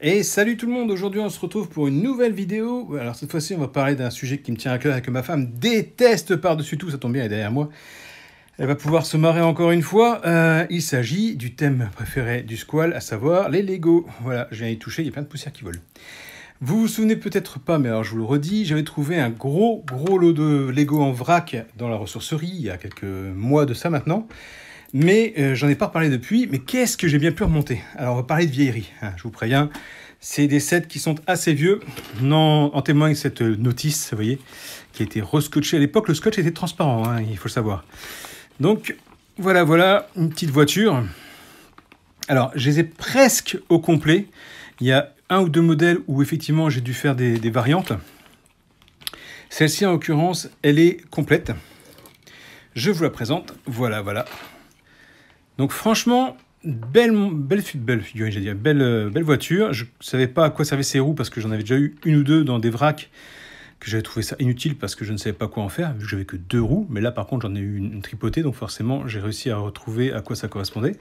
Et salut tout le monde, aujourd'hui on se retrouve pour une nouvelle vidéo. Alors cette fois-ci on va parler d'un sujet qui me tient à cœur et que ma femme déteste par-dessus tout, ça tombe bien, elle est derrière moi. Elle va pouvoir se marrer encore une fois. Euh, il s'agit du thème préféré du squal, à savoir les Lego. Voilà, je viens y toucher, il y a plein de poussière qui vole. Vous vous souvenez peut-être pas, mais alors je vous le redis, j'avais trouvé un gros gros lot de Lego en vrac dans la ressourcerie il y a quelques mois de ça maintenant. Mais euh, j'en ai pas reparlé depuis, mais qu'est-ce que j'ai bien pu remonter Alors on va parler de vieillerie, hein, je vous préviens. C'est des sets qui sont assez vieux. Non, en témoigne cette euh, notice, vous voyez, qui a été rescotchée. À l'époque, le scotch était transparent, hein, il faut le savoir. Donc voilà, voilà, une petite voiture. Alors, je les ai presque au complet. Il y a un ou deux modèles où effectivement j'ai dû faire des variantes. Celle-ci en l'occurrence, elle est complète. Je vous la présente. Voilà, voilà. Donc franchement, belle, belle, belle figurine, dire belle, euh, belle voiture. Je ne savais pas à quoi servaient ces roues parce que j'en avais déjà eu une ou deux dans des vracs que j'avais trouvé ça inutile parce que je ne savais pas quoi en faire, vu que j'avais que deux roues. Mais là, par contre, j'en ai eu une, tripotée, donc forcément, j'ai réussi à retrouver à quoi ça correspondait.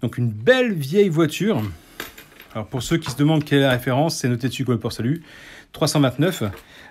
Donc une belle vieille voiture. Alors pour ceux qui se demandent quelle est la référence, c'est noté dessus comme pour salut. 329.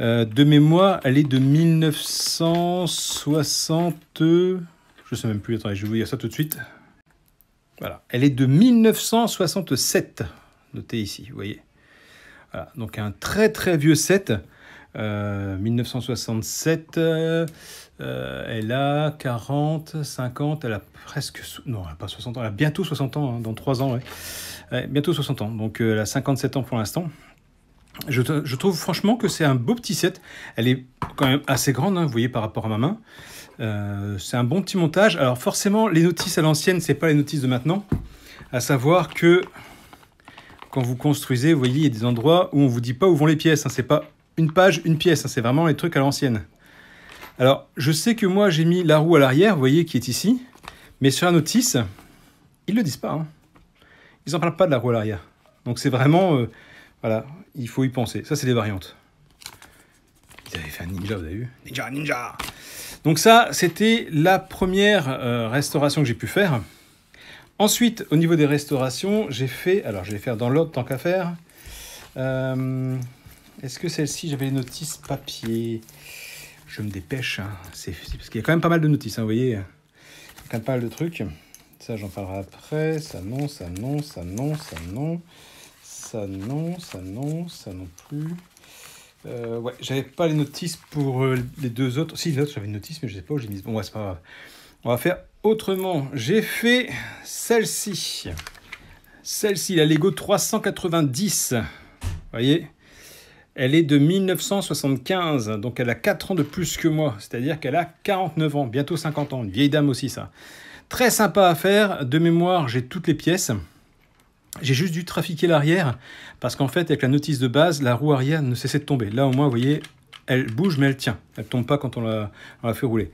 Euh, de mémoire, elle est de 1960. Je ne sais même plus. Attendez, je vais vous dire ça tout de suite. Elle est de 1967, notée ici, vous voyez. Donc un très très vieux set. 1967, euh, euh, elle a 40, 50, elle a presque... Non, elle pas 60 ans, elle a bientôt 60 ans, hein, dans 3 ans, bientôt 60 ans, donc euh, elle a 57 ans pour l'instant. Je, trouve franchement que c'est un beau petit set. Elle est quand même assez grande, hein, vous voyez, par rapport à ma main. Euh, c'est un bon petit montage. Alors forcément, les notices à l'ancienne, ce n'est pas les notices de maintenant. À savoir que quand vous construisez, vous voyez, il y a des endroits où on vous dit pas où vont les pièces. Hein. C'est pas une page, une pièce. Hein. C'est vraiment les trucs à l'ancienne. Alors, je sais que moi, j'ai mis la roue à l'arrière, vous voyez, qui est ici. Mais sur la notice, ils le disent pas. Hein. Ils n'en parlent pas de la roue à l'arrière. Donc c'est vraiment... Euh, voilà, il faut y penser. Ça, c'est des variantes. Ils avaient fait un ninja, vous avez vu Ninja, ninja donc ça, c'était la première euh, restauration que j'ai pu faire. Ensuite, au niveau des restaurations, j'ai fait... Alors, je vais faire dans l'autre tant qu'à faire. Euh, est-ce que celle-ci, j'avais les notices papier Je me dépêche. Hein. C'est parce qu'il y a quand même pas mal de notices, hein, vous voyez. Il y a quand même pas mal de trucs. Ça, j'en parlerai après. Ça, non, ça, non, ça, non, ça, non. Ça, non, ça, non, ça non plus. Euh, ouais, j'avais pas les notices pour euh, les deux autres. Si, les autres, j'avais une notice, mais je sais pas où j'ai mis. Bon, ouais, c'est pas grave. On va faire autrement. J'ai fait celle-ci. Celle-ci, la Lego 390. Vous voyez Elle est de 1975, donc elle a 4 ans de plus que moi. C'est-à-dire qu'elle a 49 ans, bientôt 50 ans. Une vieille dame aussi, ça. Très sympa à faire. De mémoire, j'ai toutes les pièces. J'ai juste dû trafiquer l'arrière parce qu'en fait, avec la notice de base, la roue arrière ne cessait de tomber. Là, au moins, vous voyez, elle bouge, mais elle tient. Elle tombe pas quand on la, fait rouler.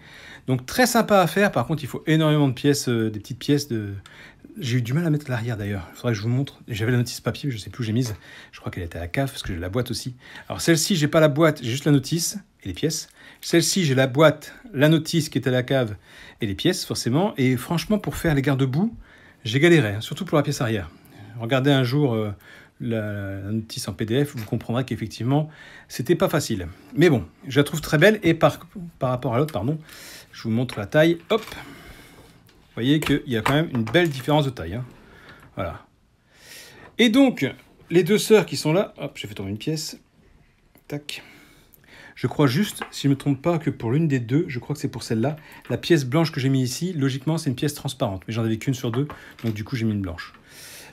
Donc, très sympa à faire. Par contre, il faut énormément de pièces, euh, des petites pièces. de. J'ai eu du mal à mettre l'arrière d'ailleurs. Il faudrait que je vous montre. J'avais la notice papier, mais je sais plus où j'ai mise. Je crois qu'elle était à la cave parce que j'ai la boîte aussi. Alors, celle-ci, j'ai pas la boîte, j'ai juste la notice et les pièces. Celle-ci, j'ai la boîte, la notice qui est à la cave et les pièces, forcément. Et franchement, pour faire les garde-boue, j'ai galéré, hein, surtout pour la pièce arrière regardez un jour euh, la, notice en PDF, vous comprendrez qu'effectivement, c'était pas facile. Mais bon, je la trouve très belle et par, par rapport à l'autre, pardon, je vous montre la taille. Hop Vous voyez qu'il y a quand même une belle différence de taille. Hein. Voilà. Et donc, les deux sœurs qui sont là, hop, j'ai fait tomber une pièce. Tac. Je crois juste, si je ne me trompe pas, que pour l'une des deux, je crois que c'est pour celle-là, la pièce blanche que j'ai mis ici, logiquement, c'est une pièce transparente. Mais j'en avais qu'une sur deux, donc du coup, j'ai mis une blanche.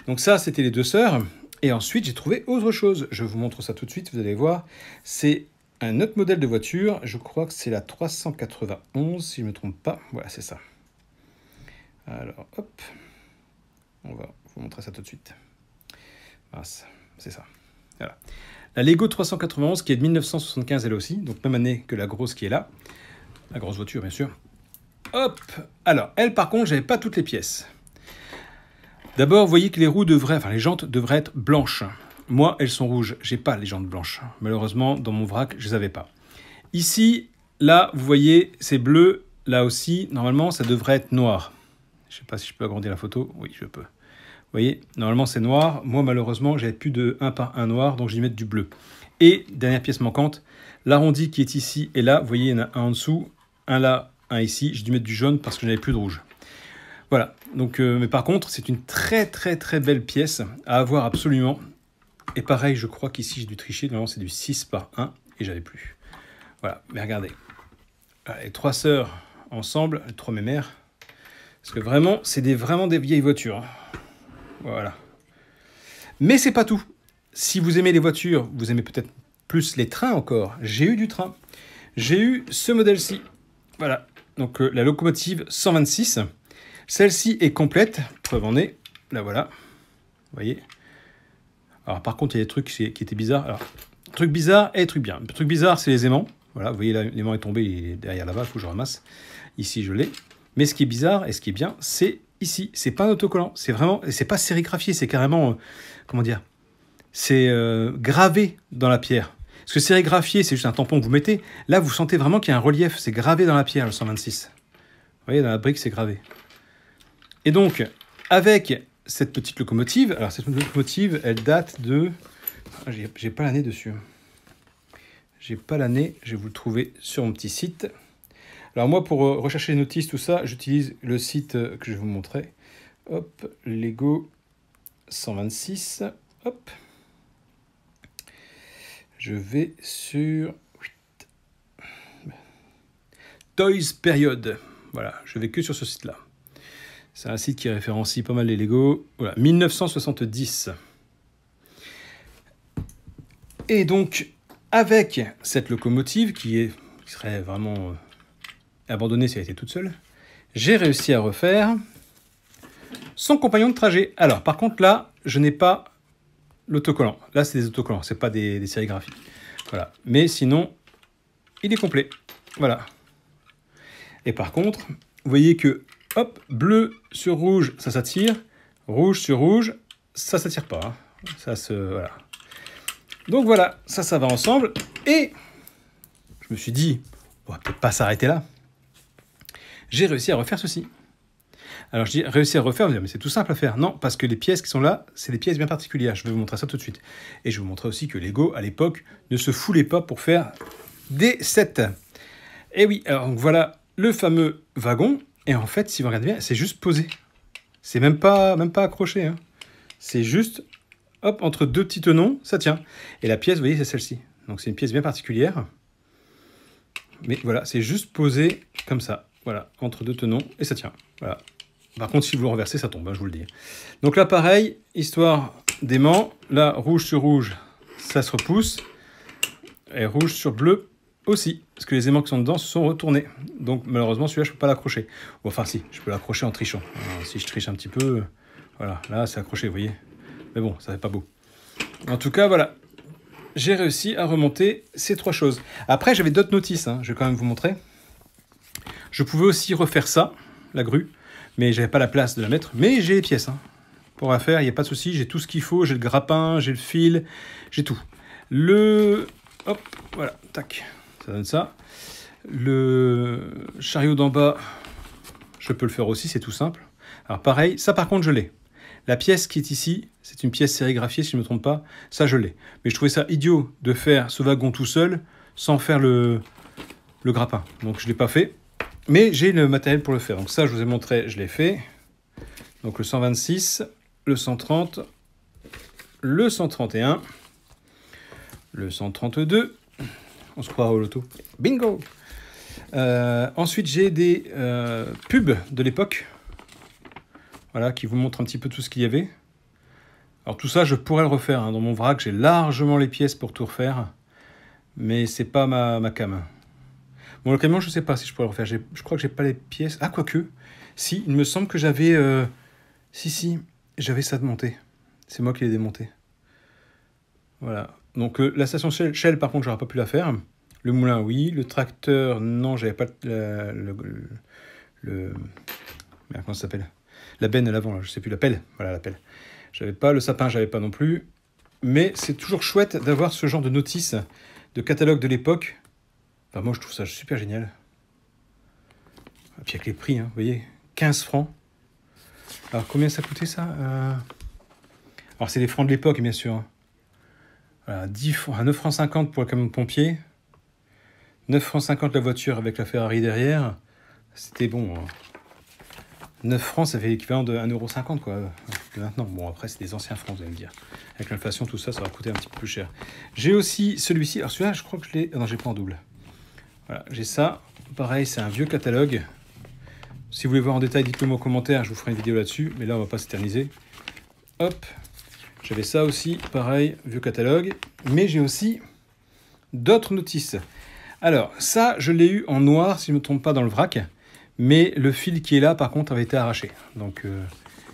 Donc ça, c'était les deux sœurs. Et ensuite, j'ai trouvé autre chose. Je vous montre ça tout de suite, vous allez voir. C'est un autre modèle de voiture. Je crois que c'est la 391, si je ne me trompe pas. Voilà, c'est ça. Alors, hop. On va vous montrer ça tout de suite. c'est ça. Voilà. La Lego 391 qui est de 1975 elle aussi, donc même année que la grosse qui est là. La grosse voiture, bien sûr. Hop Alors, elle, par contre, j'avais pas toutes les pièces. D'abord, vous voyez que les roues devraient, enfin les jantes devraient être blanches. Moi, elles sont rouges. J'ai pas les jantes blanches. Malheureusement, dans mon vrac, je les avais pas. Ici, là, vous voyez, c'est bleu. Là aussi, normalement, ça devrait être noir. Je sais pas si je peux agrandir la photo. Oui, je peux. Vous voyez, normalement c'est noir. Moi, malheureusement, j'avais plus de 1 par 1 noir, donc je vais mettre du bleu. Et, dernière pièce manquante, l'arrondi qui est ici et là, vous voyez, il y en a un en dessous, un là, un ici. J'ai dû mettre du jaune parce que je j'avais plus de rouge. Voilà. Donc, euh, mais par contre, c'est une très très très belle pièce à avoir absolument. Et pareil, je crois qu'ici j'ai dû tricher. Normalement, c'est du 6 par 1 et j'avais plus. Voilà. Mais regardez. Euh, les trois sœurs ensemble, les trois mémères. Parce que vraiment, c'est des, vraiment des vieilles voitures. Hein. Voilà. Mais c'est pas tout. Si vous aimez les voitures, vous aimez peut-être plus les trains encore. J'ai eu du train. J'ai eu ce modèle-ci. Voilà. Donc euh, la locomotive 126. Celle-ci est complète, preuve en est, la voilà, vous voyez. Alors par contre, il y a des trucs qui étaient bizarres. Alors, truc bizarre et truc bien. Le truc bizarre, c'est les aimants. Voilà, vous voyez, l'aimant est tombé, il est derrière là-bas, il faut que je ramasse. Ici, je l'ai. Mais ce qui est bizarre et ce qui est bien, c'est ici. C'est pas un autocollant, c'est vraiment, c'est pas sérigraphié, c'est carrément, euh, comment dire, c'est euh, gravé dans la pierre. Parce que sérigraphié, c'est juste un tampon que vous mettez. Là, vous sentez vraiment qu'il y a un relief, c'est gravé dans la pierre, le 126. Vous voyez, dans la brique, c'est gravé. Et donc, avec cette petite locomotive, alors cette locomotive, elle date de... Ah, j'ai pas l'année dessus. J'ai pas l'année, je vais vous le trouver sur mon petit site. Alors moi, pour euh, rechercher les notices, tout ça, j'utilise le site euh, que je vais vous montrer. Hop, Lego 126. Hop. Je vais sur... Toys période. Voilà, je vais que sur ce site-là. C'est un site qui référencie pas mal les Lego. Voilà, 1970. Et donc, avec cette locomotive qui, est, serait vraiment euh, abandonnée si elle était toute seule, j'ai réussi à refaire son compagnon de trajet. Alors, par contre, là, je n'ai pas l'autocollant. Là, c'est des autocollants, c'est pas des, des séries graphiques. Voilà. Mais sinon, il est complet. Voilà. Et par contre, vous voyez que Hop, bleu sur rouge, ça s'attire. Rouge sur rouge, ça s'attire pas. Ça se... Voilà. Donc voilà, ça, ça va ensemble. Et je me suis dit, on va peut-être pas s'arrêter là. J'ai réussi à refaire ceci. Alors je dis réussi à refaire, mais c'est tout simple à faire. Non, parce que les pièces qui sont là, c'est des pièces bien particulières. Je vais vous montrer ça tout de suite. Et je vais vous montrer aussi que Lego, à l'époque, ne se foulait pas pour faire des sets. Et oui, alors donc voilà le fameux wagon. Et en fait, si vous regardez bien, c'est juste posé. C'est même pas, même pas accroché. Hein. C'est juste, hop, entre deux petits tenons, ça tient. Et la pièce, vous voyez, c'est celle-ci. Donc c'est une pièce bien particulière. Mais voilà, c'est juste posé comme ça. Voilà, entre deux tenons, et ça tient. Voilà. Par contre, si vous le renversez, ça tombe, hein, je vous le dis. Donc là, pareil, histoire d'aimant. Là, rouge sur rouge, ça se repousse. Et rouge sur bleu, aussi, parce que les aimants qui sont dedans se sont retournés. Donc malheureusement, celui-là, je ne peux pas l'accrocher. Enfin si, je peux l'accrocher en trichant. Euh, si je triche un petit peu, voilà, là, c'est accroché, vous voyez. Mais bon, ça fait pas beau. En tout cas, voilà. J'ai réussi à remonter ces trois choses. Après, j'avais d'autres notices, hein, je vais quand même vous montrer. Je pouvais aussi refaire ça, la grue, mais j'avais pas la place de la mettre. Mais j'ai les pièces hein. pour la faire, il n'y a pas de souci, j'ai tout ce qu'il faut, j'ai le grappin, j'ai le fil, j'ai tout. Le... Hop, voilà, tac. Ça donne ça. Le chariot d'en bas, je peux le faire aussi, c'est tout simple. Alors pareil, ça par contre je l'ai. La pièce qui est ici, c'est une pièce sérigraphiée si je ne me trompe pas, ça je l'ai. Mais je trouvais ça idiot de faire ce wagon tout seul sans faire le, le grappin. Donc je ne l'ai pas fait. Mais j'ai le matériel pour le faire. Donc ça je vous ai montré, je l'ai fait. Donc le 126, le 130, le 131, le 132, on se croit au loto. Bingo euh, Ensuite, j'ai des euh, pubs de l'époque. Voilà, qui vous montrent un petit peu tout ce qu'il y avait. Alors tout ça, je pourrais le refaire. Hein. Dans mon vrac, j'ai largement les pièces pour tout refaire. Mais c'est pas ma, ma cam. Bon, le camion, je sais pas si je pourrais le refaire. Je crois que j'ai pas les pièces. Ah, quoique. Si, il me semble que j'avais... Euh, si, si, j'avais ça de monter. C'est moi qui l'ai démonté. Voilà. Donc euh, la station Shell, par contre, j'aurais pas pu la faire. Le moulin, oui. Le tracteur, non, j'avais pas le, le, comment ça s'appelle La benne à l'avant, je sais plus, la pelle. Voilà, la pelle. J'avais pas le sapin, j'avais pas non plus. Mais c'est toujours chouette d'avoir ce genre de notice, de catalogue de l'époque. Enfin, moi, je trouve ça super génial. Et puis avec les prix, hein, vous voyez, 15 francs. Alors, combien ça coûtait ça euh Alors, c'est les francs de l'époque, bien sûr. Hein. Voilà, 10, à 9 francs 50 pour le camion de pompier. 9 francs 50 la voiture avec la Ferrari derrière. C'était bon. 9 hein. francs, ça fait l'équivalent de 1,50€ quoi, maintenant. Bon, après, c'est des anciens francs, vous allez me dire. Avec l'inflation, tout ça, ça va coûter un petit peu plus cher. J'ai aussi celui-ci. Alors, celui-là, je crois que je l'ai. Ah non, j'ai pas en double. Voilà, j'ai ça. Pareil, c'est un vieux catalogue. Si vous voulez voir en détail, dites-le moi en commentaire, je vous ferai une vidéo là-dessus. Mais là, on va pas s'éterniser. Hop, j'avais ça aussi, pareil, vieux catalogue. Mais j'ai aussi d'autres notices. Alors, ça, je l'ai eu en noir, si je ne me trompe pas, dans le vrac. Mais le fil qui est là, par contre, avait été arraché. Donc, euh,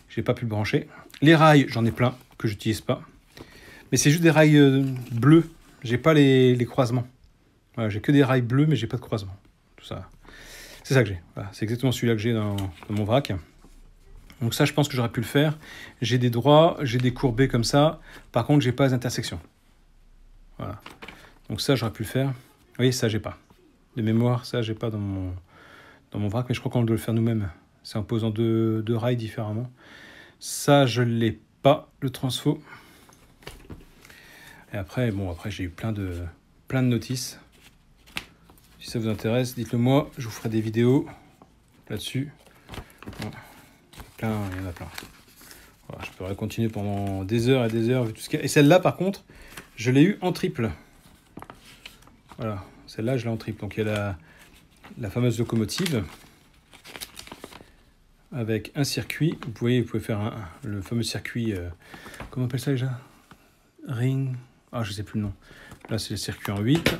je n'ai pas pu le brancher. Les rails, j'en ai plein, que j'utilise pas. Mais c'est juste des rails bleus. bleus. J'ai pas les, croisements. j'ai que des rails bleus, mais j'ai pas de croisements. Tout ça. C'est ça que j'ai. c'est exactement celui-là que j'ai dans mon vrac. Donc ça, je pense que j'aurais pu le faire. J'ai des droits, j'ai des courbés comme ça. Par contre, j'ai pas d'intersection. Voilà. Donc ça, j'aurais pu le faire. Vous voyez, ça, j'ai pas. De mémoire, ça, j'ai pas dans mon, dans mon vrac, mais je crois qu'on doit le faire nous-mêmes. C'est en posant deux, deux rails différemment. Ça, je l'ai pas, le transfo. Et après, bon, après, j'ai eu plein de, plein de notices. Si ça vous intéresse, dites-le moi, je vous ferai des vidéos là-dessus il y en a plein. je pourrais continuer pendant des heures et des heures. tout ce Et celle-là, par contre, je l'ai eu en triple. Voilà, celle-là, je l'ai en triple. Donc il y a la, la fameuse locomotive avec un circuit. Vous pouvez, vous pouvez faire le fameux circuit, euh, comment on appelle ça déjà Ring. Ah, je sais plus le nom. Là, c'est le circuit en 8.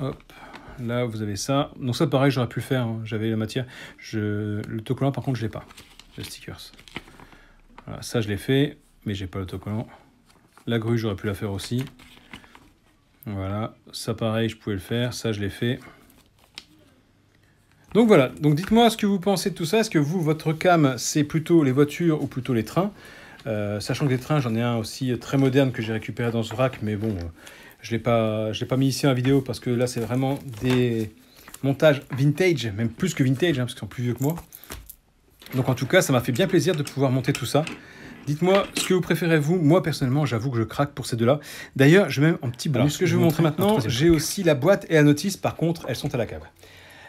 Hop. Là, vous avez ça. Donc ça, pareil, j'aurais pu faire. Hein. J'avais la matière. Je... le L'autocollant, par contre, je l'ai pas. Les stickers. ça, je l'ai fait, mais j'ai pas l'autocollant. La grue, j'aurais pu la faire aussi. Voilà, ça pareil, je pouvais le faire, ça je l'ai fait. Donc voilà, donc dites-moi ce que vous pensez de tout ça. Est-ce que vous, votre cam, c'est plutôt les voitures ou plutôt les trains euh, Sachant que les trains, j'en ai un aussi très moderne que j'ai récupéré dans ce rack, mais bon, euh, je ne l'ai pas mis ici en vidéo parce que là, c'est vraiment des montages vintage, même plus que vintage, hein, parce qu'ils sont plus vieux que moi. Donc en tout cas, ça m'a fait bien plaisir de pouvoir monter tout ça. Dites-moi ce que vous préférez, vous. Moi, personnellement, j'avoue que je craque pour ces deux-là. D'ailleurs, je même un petit bonus ce que je vais vous montrer maintenant. J'ai aussi la boîte et la notice. Par contre, elles sont à la cave.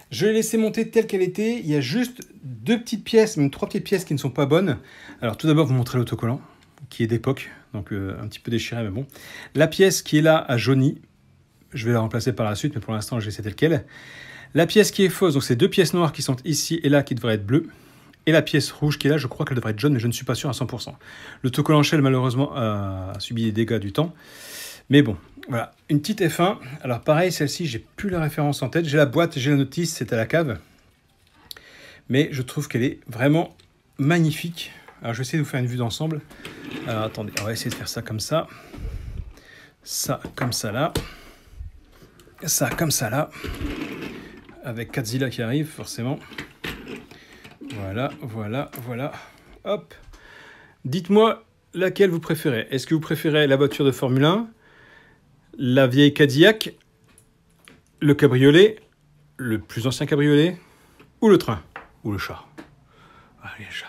Je l'ai laissé monter telle qu'elle était. Il y a juste deux petites pièces, même trois petites pièces qui ne sont pas bonnes. Alors, tout d'abord, vous montrez l'autocollant qui est d'époque, donc euh, un petit peu déchiré, mais bon. La pièce qui est là à jauni. je vais la remplacer par la suite, mais pour l'instant j'ai telle qu'elle. La pièce qui est fausse, donc ces deux pièces noires qui sont ici et là qui devraient être bleues. Et la pièce rouge qui est là, je crois qu'elle devrait être jaune, mais je ne suis pas sûr à 100%. Le tocolanchel, malheureusement, a subi des dégâts du temps. Mais bon, voilà. Une petite F1. Alors pareil, celle-ci, j'ai plus la référence en tête. J'ai la boîte, j'ai la notice, c'est à la cave. Mais je trouve qu'elle est vraiment magnifique. Alors je vais essayer de vous faire une vue d'ensemble. attendez, on va essayer de faire ça comme ça. Ça comme ça là. Ça comme ça là. Avec Katzilla qui arrive forcément. Voilà, voilà, voilà. Hop. Dites-moi laquelle vous préférez. Est-ce que vous préférez la voiture de Formule 1, la vieille Cadillac, le cabriolet, le plus ancien cabriolet, ou le train, ou le chat Allez, chat.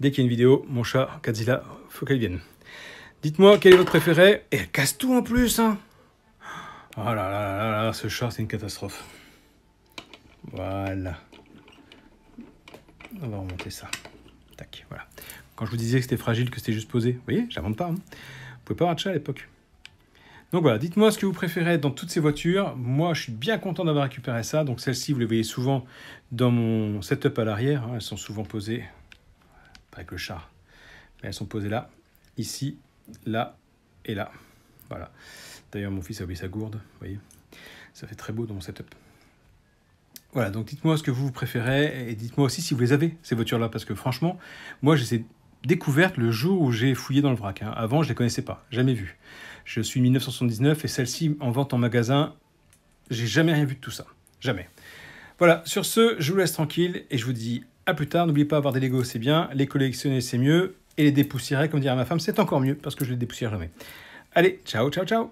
Dès qu'il y a une vidéo, mon chat, Godzilla, faut qu'elle vienne. Dites-moi quel est votre préféré. Et eh, elle casse tout en plus. Hein. Oh là là là là, ce chat, c'est une catastrophe. Voilà. On va remonter ça. Tac, voilà. Quand je vous disais que c'était fragile, que c'était juste posé, vous voyez, j'invente pas. Vous hein. Vous pouvez pas avoir de chat à l'époque. Donc voilà, dites-moi ce que vous préférez dans toutes ces voitures. Moi, je suis bien content d'avoir récupéré ça. Donc celle ci vous les voyez souvent dans mon setup à l'arrière. Hein. Elles sont souvent posées avec le char. elles sont posées là, ici, là et là. Voilà. D'ailleurs, mon fils a oublié sa gourde, vous voyez. Ça fait très beau dans mon setup. Voilà, donc dites-moi ce que vous préférez et dites-moi aussi si vous les avez, ces voitures-là, parce que franchement, moi, j'ai les découvertes le jour où j'ai fouillé dans le vrac. Hein. Avant, je ne les connaissais pas, jamais vu. Je suis 1979 et celle-ci en vente en magasin, j'ai jamais rien vu de tout ça. Jamais. Voilà, sur ce, je vous laisse tranquille et je vous dis à plus tard, n'oubliez pas avoir des Lego, c'est bien, les collectionner, c'est mieux, et les dépoussiérer, comme dirait ma femme, c'est encore mieux, parce que je les dépoussière jamais. Allez, ciao, ciao, ciao